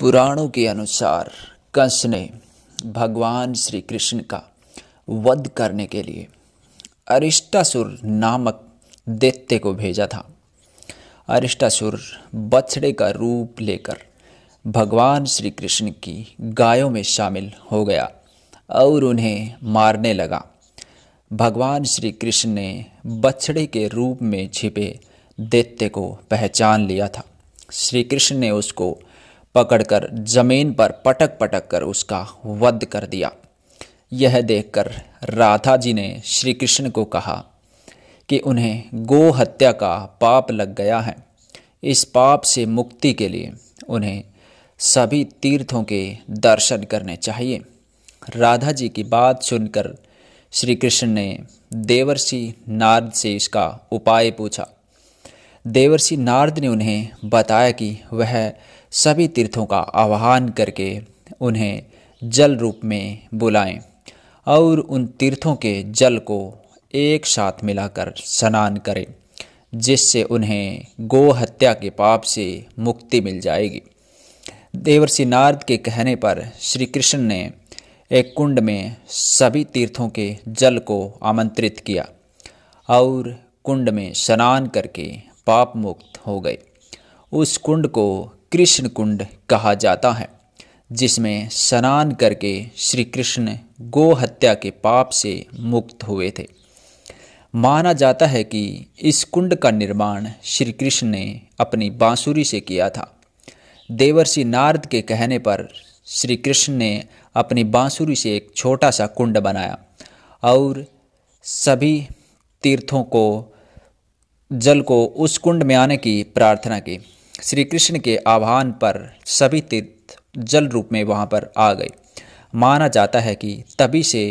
पुराणों के अनुसार कंस ने भगवान श्री कृष्ण का वध करने के लिए अरिष्टासुर नामक दैत्य को भेजा था अरिष्टासुर बछड़े का रूप लेकर भगवान श्री कृष्ण की गायों में शामिल हो गया और उन्हें मारने लगा भगवान श्री कृष्ण ने बछड़े के रूप में छिपे दैत्य को पहचान लिया था श्री कृष्ण ने उसको पकड़कर जमीन पर पटक पटक कर उसका वध कर दिया यह देखकर राधा जी ने श्री कृष्ण को कहा कि उन्हें गो हत्या का पाप लग गया है इस पाप से मुक्ति के लिए उन्हें सभी तीर्थों के दर्शन करने चाहिए राधा जी की बात सुनकर श्री कृष्ण ने देवर्षि नारद से इसका उपाय पूछा देवर्षि नारद ने उन्हें बताया कि वह सभी तीर्थों का आह्वान करके उन्हें जल रूप में बुलाएं और उन तीर्थों के जल को एक साथ मिलाकर स्नान करें जिससे उन्हें गो हत्या के पाप से मुक्ति मिल जाएगी देवर्षि नारद के कहने पर श्री कृष्ण ने एक कुंड में सभी तीर्थों के जल को आमंत्रित किया और कुंड में स्नान करके पाप मुक्त हो गए उस कुंड को कृष्ण कुंड कहा जाता है जिसमें स्नान करके श्री कृष्ण गोहत्या के पाप से मुक्त हुए थे माना जाता है कि इस कुंड का निर्माण श्री कृष्ण ने अपनी बांसुरी से किया था देवर्षि नारद के कहने पर श्री कृष्ण ने अपनी बांसुरी से एक छोटा सा कुंड बनाया और सभी तीर्थों को जल को उस कुंड में आने की प्रार्थना की श्री कृष्ण के आह्वान पर सभी तीर्थ जल रूप में वहाँ पर आ गए माना जाता है कि तभी से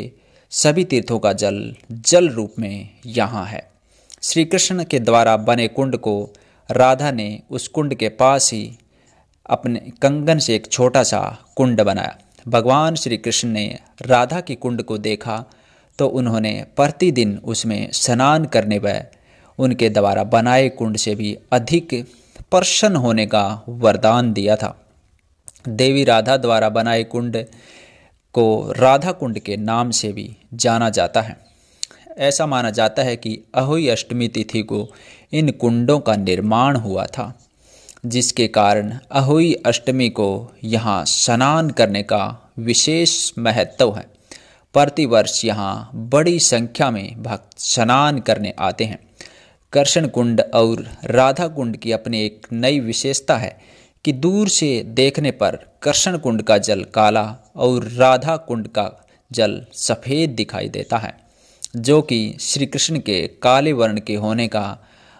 सभी तीर्थों का जल जल रूप में यहाँ है श्री कृष्ण के द्वारा बने कुंड को राधा ने उस कुंड के पास ही अपने कंगन से एक छोटा सा कुंड बनाया भगवान श्री कृष्ण ने राधा की कुंड को देखा तो उन्होंने प्रतिदिन उसमें स्नान करने व उनके द्वारा बनाए कुंड से भी अधिक प्रसन्न होने का वरदान दिया था देवी राधा द्वारा बनाए कुंड को राधा कुंड के नाम से भी जाना जाता है ऐसा माना जाता है कि अहोई अष्टमी तिथि को इन कुंडों का निर्माण हुआ था जिसके कारण अहोई अष्टमी को यहाँ स्नान करने का विशेष महत्व है प्रतिवर्ष यहाँ बड़ी संख्या में भक्त स्नान करने आते हैं कर्षण कुंड और राधा कुंड की अपनी एक नई विशेषता है कि दूर से देखने पर कर्षण कुंड का जल काला और राधा कुंड का जल सफ़ेद दिखाई देता है जो कि श्री कृष्ण के काले वर्ण के होने का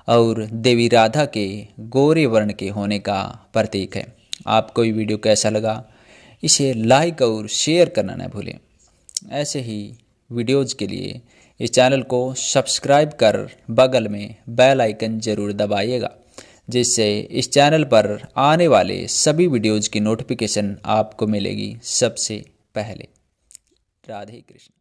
और देवी राधा के गोरे वर्ण के होने का प्रतीक है आपको ये वीडियो कैसा लगा इसे लाइक और शेयर करना न भूलें ऐसे ही वीडियोज़ के लिए इस चैनल को सब्सक्राइब कर बगल में बेल आइकन ज़रूर दबाइएगा जिससे इस चैनल पर आने वाले सभी वीडियोज़ की नोटिफिकेशन आपको मिलेगी सबसे पहले राधे कृष्ण